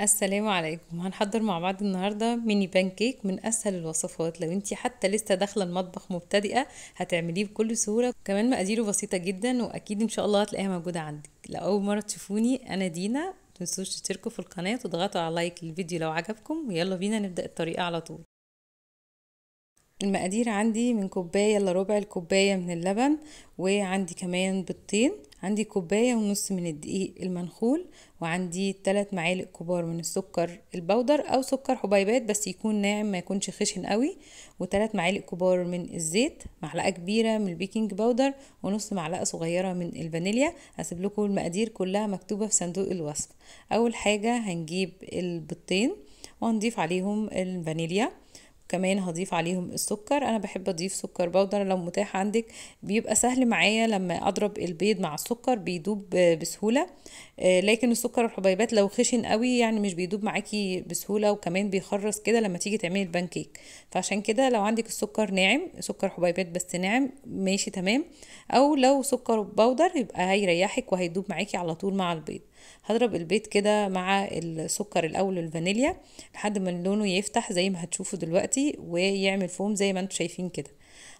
السلام عليكم هنحضر مع بعض النهارده ميني بانكيك من اسهل الوصفات لو انت حتى لسه داخله المطبخ مبتدئه هتعمليه بكل سهوله كمان مقاديره بسيطه جدا واكيد ان شاء الله هتلاقيها موجوده عندك لاول مره تشوفوني انا دينا متنسوش تشتركوا في القناه وتضغطوا على لايك للفيديو لو عجبكم ويلا بينا نبدا الطريقه على طول المقادير عندي من كوبايه الا ربع الكوبايه من اللبن وعندي كمان بيضتين عندي كوباية ونص من الدقيق المنخول وعندي ثلاث معالق كبار من السكر البودر أو سكر حبيبات بس يكون ناعم ما يكونش خشن قوي و معالق كبار من الزيت معلقة كبيرة من البيكنج بودر ونص معلقة صغيرة من الفانيليا هسيب لكم المقادير كلها مكتوبة في صندوق الوصف أول حاجة هنجيب البطين ونضيف عليهم الفانيليا كمان هضيف عليهم السكر انا بحب اضيف سكر بودر لو متاح عندك بيبقى سهل معايا لما اضرب البيض مع السكر بيدوب بسهوله آه، لكن السكر الحبيبات لو خشن قوي يعني مش بيدوب معاكي بسهوله وكمان بيخرس كده لما تيجي تعملي البانكيك فعشان كده لو عندك السكر ناعم سكر حبيبات بس ناعم ماشي تمام او لو سكر بودر يبقى هيريحك وهيدوب معاكي على طول مع البيض هضرب البيض كده مع السكر الاول الفانيليا لحد ما لونه يفتح زي ما هتشوفوا دلوقتي ويعمل فوم زي ما انتم شايفين كده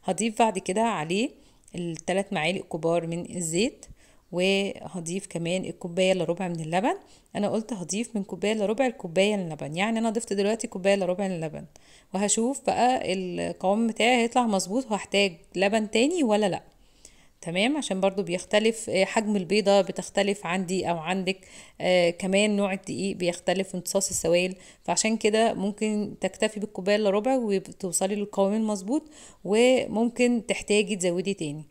هضيف بعد كده عليه الثلاث معالق كبار من الزيت وهضيف كمان الكوبايه الا ربع من اللبن انا قلت هضيف من كوبايه الا ربع الكوبايه اللبن يعني انا ضفت دلوقتي كوبايه الا ربع اللبن وهشوف بقى القوام بتاعي هيطلع مظبوط وهحتاج لبن تاني ولا لا تمام عشان برضو بيختلف آه، حجم البيضة بتختلف عندي أو عندك آه، كمان نوع الدقيق بيختلف امتصاص السوائل فعشان كده ممكن تكتفي بالكوباية إلا ربع وتوصلي للقوام المظبوط وممكن تحتاجي تزودي تاني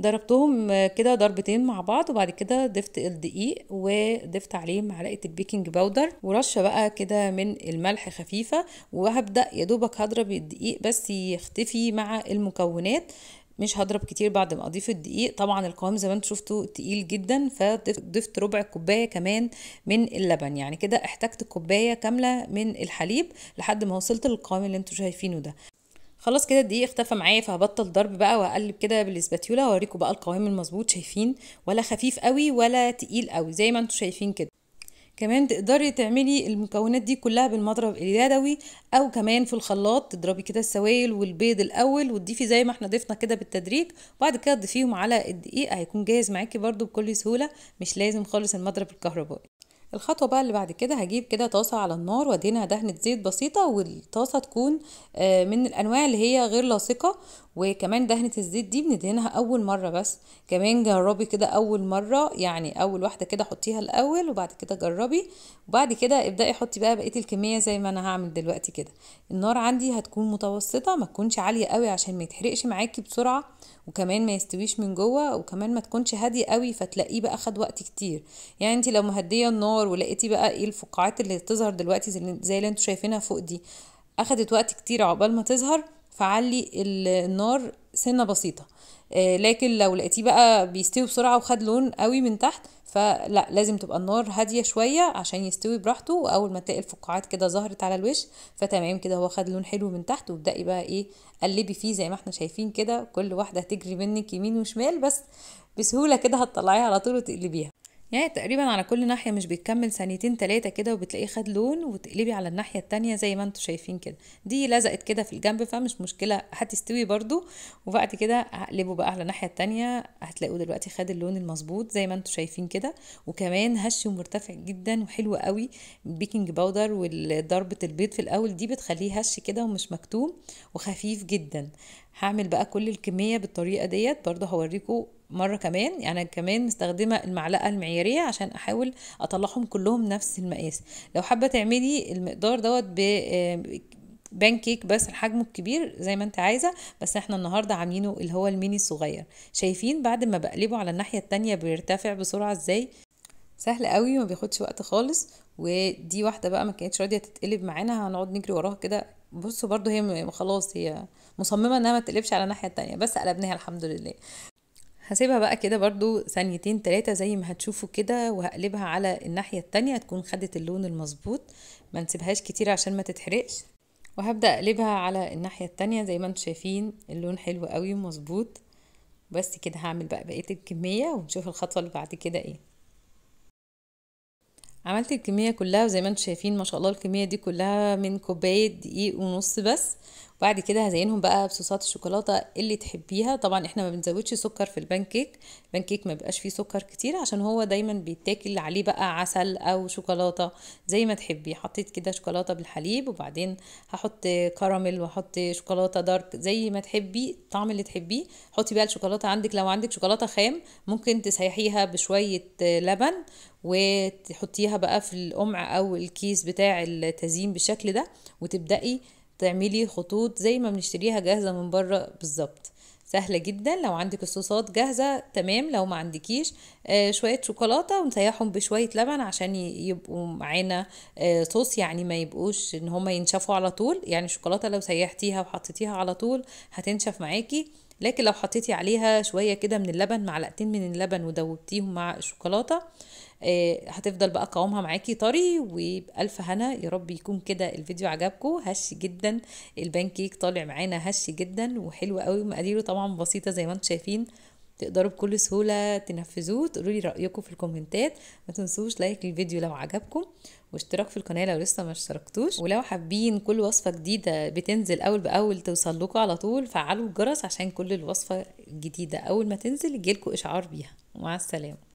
ضربتهم آه، كده ضربتين مع بعض وبعد كده ضفت الدقيق وضفت عليه معلقه البيكنج باودر ورشه بقى كده من الملح خفيفه وهبدا يا دوبك هضرب الدقيق بس يختفي مع المكونات مش هضرب كتير بعد ما اضيف الدقيق طبعا القوام زي ما انتم شفتوا تقيل جدا فضفت ربع كوبايه كمان من اللبن يعني كده احتجت كوبايه كامله من الحليب لحد ما وصلت للقوام اللي انتم شايفينه ده خلاص كده الدقيق اختفى معايا فهبطل ضرب بقى واقلب كده بالاسباتيولا واوريكم بقى القوام المظبوط شايفين ولا خفيف قوي ولا تقيل قوي زي ما انتم شايفين كده كمان تقدري تعملي المكونات دي كلها بالمضرب اليدوي او كمان في الخلاط تضربي كده السوائل والبيض الاول وتضيفي زي ما احنا ضفنا كده بالتدريج وبعد كده تضيفيهم على الدقيق هيكون جاهز معاكي برده بكل سهوله مش لازم خالص المضرب الكهربائي الخطوه بقى اللي بعد كده هجيب كده طاسه على النار وادهنها دهنه زيت بسيطه والطاسه تكون آه، من الانواع اللي هي غير لاصقه وكمان دهنه الزيت دي بندهنها اول مره بس كمان جربي كده اول مره يعني اول واحده كده حطيها الاول وبعد كده جربي وبعد كده ابداي حطي بقى بقيه الكميه زي ما انا هعمل دلوقتي كده النار عندي هتكون متوسطه ما تكونش عاليه قوي عشان ما يتحرقش معاكي بسرعه وكمان ما يستويش من جوه وكمان ما تكونش هاديه قوي فتلاقيه بقى خد وقت كتير يعني انت لو مهديه النار منور ولقيتي بقى ايه الفقاعات اللي بتظهر دلوقتي زي اللي انتوا شايفينها فوق دي اخدت وقت كتير عقبال ما تظهر فعلي النار سنه بسيطه آه، لكن لو لقيتيه بقى بيستوي بسرعه وخد لون قوي من تحت فلا لازم تبقى النار هاديه شويه عشان يستوي براحته واول ما تلاقي الفقاعات كده ظهرت على الوش فتمام كده هو خد لون حلو من تحت وابدأي بقى ايه قلبي فيه زي ما احنا شايفين كده كل واحده هتجري منك يمين وشمال بس بسهوله كده هتطلعيها على طول وتقلبيها يعني تقريبا على كل ناحية مش بيكمل ثانيتين تلاتة كده وبتلاقيه خد لون وتقلبي على الناحية التانية زي ما انتوا شايفين كده دي لزقت كده في الجنب فمش مشكلة هتستوي برضو وبعد كده هقلبه بقى على الناحية التانية هتلاقوه دلوقتي خد اللون المظبوط زي ما انتوا شايفين كده وكمان هش ومرتفع جدا وحلو قوي البيكنج باودر وضربة البيض في الأول دي بتخليه هش كده ومش مكتوم وخفيف جدا هعمل بقى كل الكمية بالطريقة ديت برضو هوريكم مرة كمان يعني كمان مستخدمة المعلقة المعيارية عشان أحاول أطلعهم كلهم نفس المقاس لو حابة تعملي المقدار دوت ب بان كيك بس الحجم الكبير زي ما انت عايزه بس احنا النهارده عاملينه اللي هو الميني الصغير شايفين بعد ما بقلبه على الناحيه التانية بيرتفع بسرعه ازاي سهل قوي ما بياخدش وقت خالص ودي واحده بقى ما كانتش راضيه تتقلب معانا هنقعد نجري وراها كده بصوا برضو هي خلاص هي مصممه انها ما تقلبش على الناحيه التانية بس قلبناها الحمد لله هسيبها بقى كده برضو ثانيتين تلاتة زي ما هتشوفوا كده وهقلبها على الناحية التانية تكون خدت اللون المظبوط ما نسيبهاش كتير عشان ما تتحرقش وهبدأ اقلبها على الناحية التانية زي ما انتم شايفين اللون حلو قوي ومظبوط بس كده هعمل بقى بقية الكمية ونشوف الخطوة اللي بعد كده ايه عملت الكمية كلها وزي ما انتم شايفين ما شاء الله الكمية دي كلها من كوباية دقيق ونص بس بعد كده هزينهم بقى بصوصات الشوكولاته اللي تحبيها طبعا احنا ما بنزودش سكر في البانكيك البانكيك ما بيبقاش فيه سكر كتير عشان هو دايما بيتاكل عليه بقى عسل او شوكولاته زي ما تحبي حطيت كده شوكولاته بالحليب وبعدين هحط كراميل واحط شوكولاته دارك زي ما تحبي الطعم اللي تحبيه حطي بقى الشوكولاته عندك لو عندك شوكولاته خام ممكن تسيحيها بشويه لبن وتحطيها بقى في القمع او الكيس بتاع التزيين بالشكل ده وتبداي تعملي خطوط زي ما بنشتريها جاهزة من بره بالظبط سهلة جدا لو عندك الصوصات جاهزة تمام لو ما عندكيش آه، شوية شوكولاتة ونسيحهم بشوية لبن عشان يبقوا معانا آه، صوص يعني ما يبقوش ان هما ينشفوا على طول يعني الشوكولاتة لو سيحتيها وحطيتيها على طول هتنشف معاكي لكن لو حطيتي عليها شويه كده من اللبن معلقتين من اللبن ودوبتيهم مع الشوكولاته آه، هتفضل بقى قوامها معاكي طري وبألف هنا يا رب يكون كده الفيديو عجبكم هش جدا البان كيك طالع معانا هش جدا وحلو قوي مقاديره طبعا بسيطه زي ما انتم شايفين تقدروا بكل سهوله تنفذوه تقولوا لي رايكم في الكومنتات ما تنسوش لايك للفيديو لو عجبكم واشتراك في القناه لو لسه ما اشتركتوش ولو حابين كل وصفه جديده بتنزل اول باول توصل لكم على طول فعلوا الجرس عشان كل الوصفه الجديده اول ما تنزل يجيلكوا اشعار بيها مع السلامه